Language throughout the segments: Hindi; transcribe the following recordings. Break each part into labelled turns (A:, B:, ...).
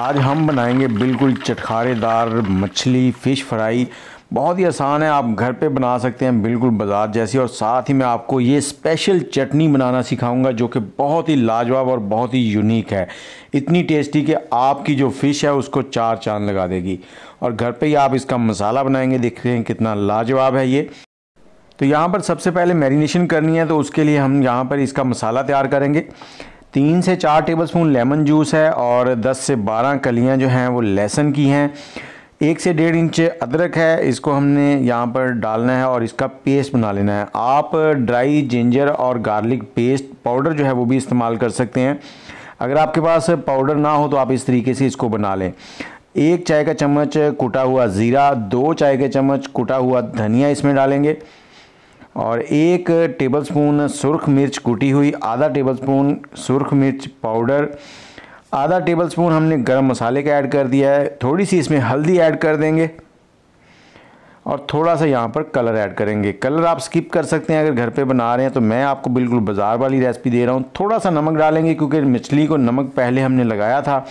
A: आज हम बनाएंगे बिल्कुल चटखारेदार मछली फ़िश फ्राई बहुत ही आसान है आप घर पे बना सकते हैं बिल्कुल बाजार जैसी और साथ ही मैं आपको ये स्पेशल चटनी बनाना सिखाऊंगा जो कि बहुत ही लाजवाब और बहुत ही यूनिक है इतनी टेस्टी कि आपकी जो फ़िश है उसको चार चांद लगा देगी और घर पे ही आप इसका मसाला बनाएंगे देख रहे हैं कितना लाजवाब है ये तो यहाँ पर सबसे पहले मैरिनेशन करनी है तो उसके लिए हम यहाँ पर इसका मसाला तैयार करेंगे तीन से चार टेबल स्पून लेमन जूस है और दस से बारह कलियाँ जो हैं वो लहसुन की हैं एक से डेढ़ इंच अदरक है इसको हमने यहाँ पर डालना है और इसका पेस्ट बना लेना है आप ड्राई जिंजर और गार्लिक पेस्ट पाउडर जो है वो भी इस्तेमाल कर सकते हैं अगर आपके पास पाउडर ना हो तो आप इस तरीके से इसको बना लें एक चाय का चम्मच कुटा हुआ ज़ीरा दो चाय के चम्मच कुटा हुआ धनिया इसमें डालेंगे और एक टेबलस्पून सुर्ख मिर्च कुटी हुई आधा टेबलस्पून सुर्ख मिर्च पाउडर आधा टेबलस्पून हमने गरम मसाले का ऐड कर दिया है थोड़ी सी इसमें हल्दी ऐड कर देंगे और थोड़ा सा यहाँ पर कलर ऐड करेंगे कलर आप स्किप कर सकते हैं अगर घर पे बना रहे हैं तो मैं आपको बिल्कुल बाज़ार वाली रेसिपी दे रहा हूँ थोड़ा सा नमक डालेंगे क्योंकि मछली को नमक पहले हमने लगाया था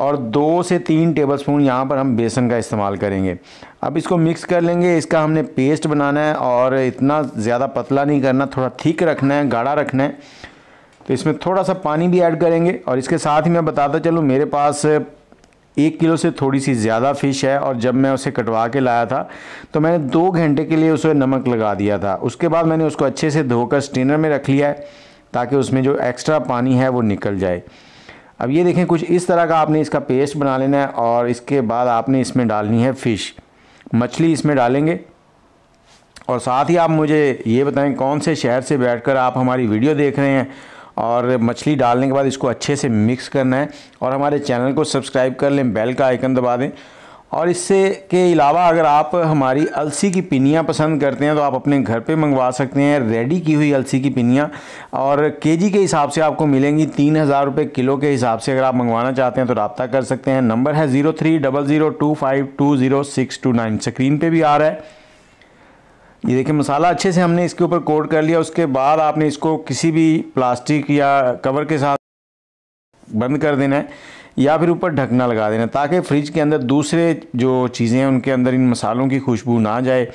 A: और दो से तीन टेबल स्पून यहाँ पर हम बेसन का इस्तेमाल करेंगे अब इसको मिक्स कर लेंगे इसका हमने पेस्ट बनाना है और इतना ज़्यादा पतला नहीं करना थोड़ा ठीक रखना है गाढ़ा रखना है तो इसमें थोड़ा सा पानी भी ऐड करेंगे और इसके साथ ही मैं बताता चलूँ मेरे पास एक किलो से थोड़ी सी ज़्यादा फ़िश है और जब मैं उसे कटवा के लाया था तो मैंने दो घंटे के लिए उसे नमक लगा दिया था उसके बाद मैंने उसको अच्छे से धोकर स्टेनर में रख लिया है ताकि उसमें जो एक्स्ट्रा पानी है वो निकल जाए अब ये देखें कुछ इस तरह का आपने इसका पेस्ट बना लेना है और इसके बाद आपने इसमें डालनी है फ़िश मछली इसमें डालेंगे और साथ ही आप मुझे ये बताएं कौन से शहर से बैठकर आप हमारी वीडियो देख रहे हैं और मछली डालने के बाद इसको अच्छे से मिक्स करना है और हमारे चैनल को सब्सक्राइब कर लें बेल का आइकन दबा दें और इससे के अलावा अगर आप हमारी अलसी की पिनियाँ पसंद करते हैं तो आप अपने घर पे मंगवा सकते हैं रेडी की हुई अलसी की पिनियाँ और केजी के हिसाब से आपको मिलेंगी तीन हज़ार रुपये किलो के हिसाब से अगर आप मंगवाना चाहते हैं तो रबता कर सकते हैं नंबर है zero three double zero two five two zero six two nine screen पर भी आ रहा है ये देखिए मसाला अच्छे से हमने इसके ऊपर कोट कर लिया उसके बाद आपने इसको किसी भी प्लास्टिक या कवर के साथ बंद कर देना है या फिर ऊपर ढकना लगा देना ताकि फ्रिज के अंदर दूसरे जो चीज़ें हैं उनके अंदर इन मसालों की खुशबू ना जाए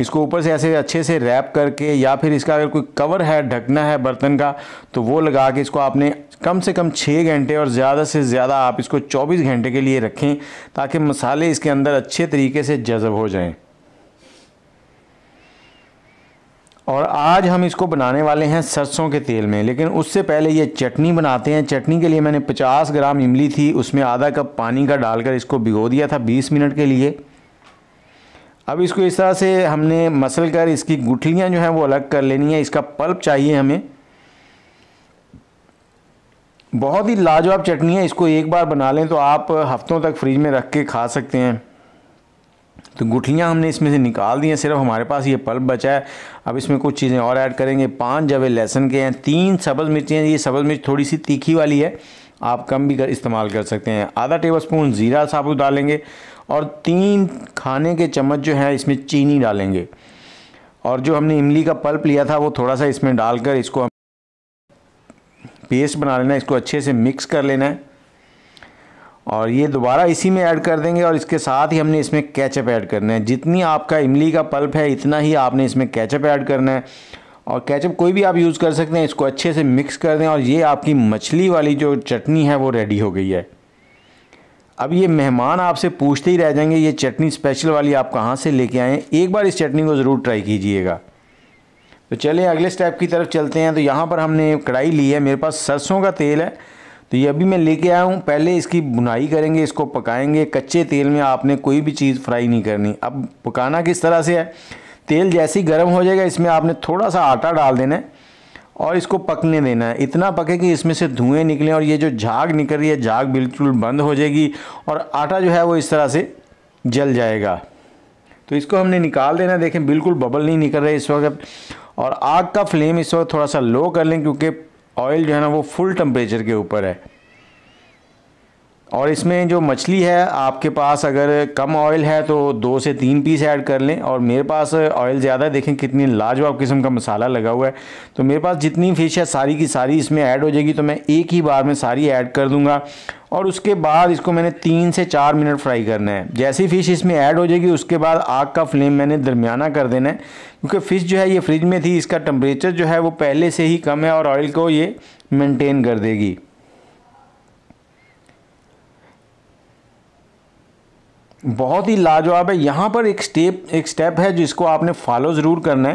A: इसको ऊपर से ऐसे अच्छे से रैप करके या फिर इसका अगर कोई कवर है ढकना है बर्तन का तो वो लगा के इसको आपने कम से कम छः घंटे और ज़्यादा से ज़्यादा आप इसको चौबीस घंटे के लिए रखें ताकि मसाले इसके अंदर अच्छे तरीके से जज़ब हो जाएँ और आज हम इसको बनाने वाले हैं सरसों के तेल में लेकिन उससे पहले ये चटनी बनाते हैं चटनी के लिए मैंने 50 ग्राम इमली थी उसमें आधा कप पानी का डालकर इसको भिगो दिया था 20 मिनट के लिए अब इसको इस तरह से हमने मसल कर इसकी गुठलियाँ जो हैं वो अलग कर लेनी है इसका पल्प चाहिए हमें बहुत ही लाजवाब चटनी है इसको एक बार बना लें तो आप हफ्तों तक फ्रिज में रख के खा सकते हैं तो गुठलियाँ हमने इसमें से निकाल दी हैं सिर्फ हमारे पास ये पल्प बचा है अब इसमें कुछ चीज़ें और ऐड करेंगे पाँच जवे लहसुन के हैं तीन सब्ज़ मिर्चें ये सब्ज़ मिर्च थोड़ी सी तीखी वाली है आप कम भी कर इस्तेमाल कर सकते हैं आधा टेबल स्पून ज़ीरा साबुत डालेंगे और तीन खाने के चम्मच जो है इसमें चीनी डालेंगे और जो हमने इमली का पल्प लिया था वो थोड़ा सा इसमें डालकर इसको पेस्ट बना लेना इसको अच्छे से मिक्स कर लेना है और ये दोबारा इसी में ऐड कर देंगे और इसके साथ ही हमने इसमें कैचअप ऐड करना है जितनी आपका इमली का पल्प है इतना ही आपने इसमें कैचअप ऐड करना है और कैचअप कोई भी आप यूज़ कर सकते हैं इसको अच्छे से मिक्स कर दें और ये आपकी मछली वाली जो चटनी है वो रेडी हो गई है अब ये मेहमान आपसे पूछते ही रह जाएंगे ये चटनी स्पेशल वाली आप कहाँ से लेके आएँ एक बार इस चटनी को ज़रूर ट्राई कीजिएगा तो चलें अगले स्टेप की तरफ चलते हैं तो यहाँ पर हमने कढ़ाई ली है मेरे पास सरसों का तेल है तो ये अभी मैं लेके आया हूँ पहले इसकी बुनाई करेंगे इसको पकाएंगे कच्चे तेल में आपने कोई भी चीज़ फ्राई नहीं करनी अब पकाना किस तरह से है तेल जैसे ही गर्म हो जाएगा इसमें आपने थोड़ा सा आटा डाल देना है और इसको पकने देना है इतना पके कि इसमें से धुएँ निकलें और ये जो झाग निकल रही है झाग बिल्कुल बंद हो जाएगी और आटा जो है वो इस तरह से जल जाएगा तो इसको हमने निकाल देना देखें बिल्कुल बबल नहीं निकल रहे इस वक्त और आग का फ्लेम इस वक्त थोड़ा सा लो कर लें क्योंकि ऑयल जो है ना वो फुल टेम्परेचर के ऊपर है और इसमें जो मछली है आपके पास अगर कम ऑयल है तो दो से तीन पीस ऐड कर लें और मेरे पास ऑयल ज़्यादा देखें कितनी लाजवाब किस्म का मसाला लगा हुआ है तो मेरे पास जितनी फ़िश है सारी की सारी इसमें ऐड हो जाएगी तो मैं एक ही बार में सारी ऐड कर दूँगा और उसके बाद इसको मैंने तीन से चार मिनट फ्राई करना है जैसी फ़िश इसमें ऐड हो जाएगी उसके बाद आग का फ्लेम मैंने दरमियाना कर देना है क्योंकि फ़िश जो है ये फ्रिज में थी इसका टम्परेचर जो है वो पहले से ही कम है और ऑयल को ये मेनटेन कर देगी बहुत ही लाजवाब है यहाँ पर एक स्टेप एक स्टेप है जिसको आपने फॉलो ज़रूर करना है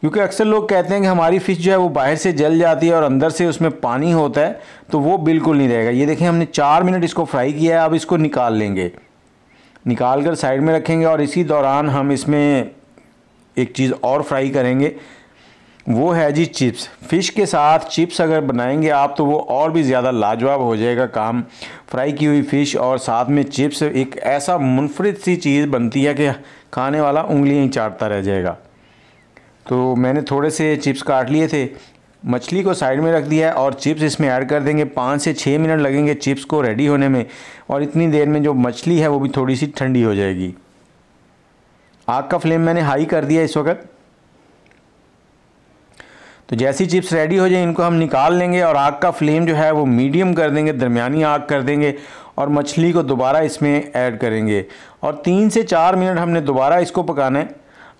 A: क्योंकि अक्सर लोग कहते हैं कि हमारी फ़िश जो है वो बाहर से जल जाती है और अंदर से उसमें पानी होता है तो वो बिल्कुल नहीं रहेगा ये देखें हमने चार मिनट इसको फ्राई किया है अब इसको निकाल लेंगे निकाल कर साइड में रखेंगे और इसी दौरान हम इसमें एक चीज़ और फ्राई करेंगे वो है जी चिप्स फ़िश के साथ चिप्स अगर बनाएंगे आप तो वो और भी ज़्यादा लाजवाब हो जाएगा काम फ्राई की हुई फ़िश और साथ में चिप्स एक ऐसा मुनफरद सी चीज़ बनती है कि खाने वाला उंगली ही चाटता रह जाएगा तो मैंने थोड़े से चिप्स काट लिए थे मछली को साइड में रख दिया है और चिप्स इसमें ऐड कर देंगे पाँच से छः मिनट लगेंगे चिप्स को रेडी होने में और इतनी देर में जो मछली है वो भी थोड़ी सी ठंडी हो जाएगी आग का फ्लेम मैंने हाई कर दिया इस वक्त तो जैसी चिप्स रेडी हो जाए इनको हम निकाल लेंगे और आग का फ्लेम जो है वो मीडियम कर देंगे दरमियानी आग कर देंगे और मछली को दोबारा इसमें ऐड करेंगे और तीन से चार मिनट हमने दोबारा इसको पकाना है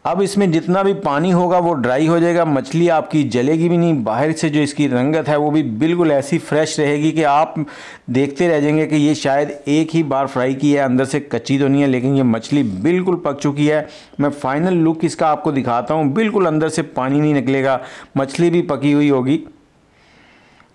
A: अब इसमें जितना भी पानी होगा वो ड्राई हो जाएगा मछली आपकी जलेगी भी नहीं बाहर से जो इसकी रंगत है वो भी बिल्कुल ऐसी फ्रेश रहेगी कि आप देखते रह जाएंगे कि ये शायद एक ही बार फ्राई की है अंदर से कच्ची तो नहीं है लेकिन ये मछली बिल्कुल पक चुकी है मैं फ़ाइनल लुक इसका आपको दिखाता हूँ बिल्कुल अंदर से पानी नहीं निकलेगा मछली भी पकी हुई होगी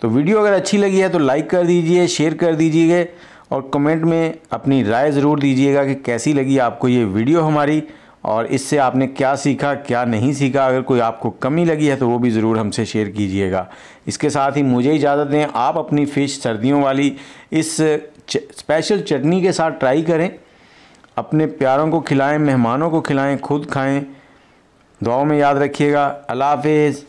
A: तो वीडियो अगर अच्छी लगी है तो लाइक कर दीजिए शेयर कर दीजिए और कमेंट में अपनी राय ज़रूर दीजिएगा कि कैसी लगी आपको ये वीडियो हमारी और इससे आपने क्या सीखा क्या नहीं सीखा अगर कोई आपको कमी लगी है तो वो भी ज़रूर हमसे शेयर कीजिएगा इसके साथ ही मुझे इजाज़त दें आप अपनी फ़िश सर्दियों वाली इस स्पेशल चटनी के साथ ट्राई करें अपने प्यारों को खिलाएं मेहमानों को खिलाएं खुद खाएं दुआओं में याद रखिएगा अल्लाह हाफिज़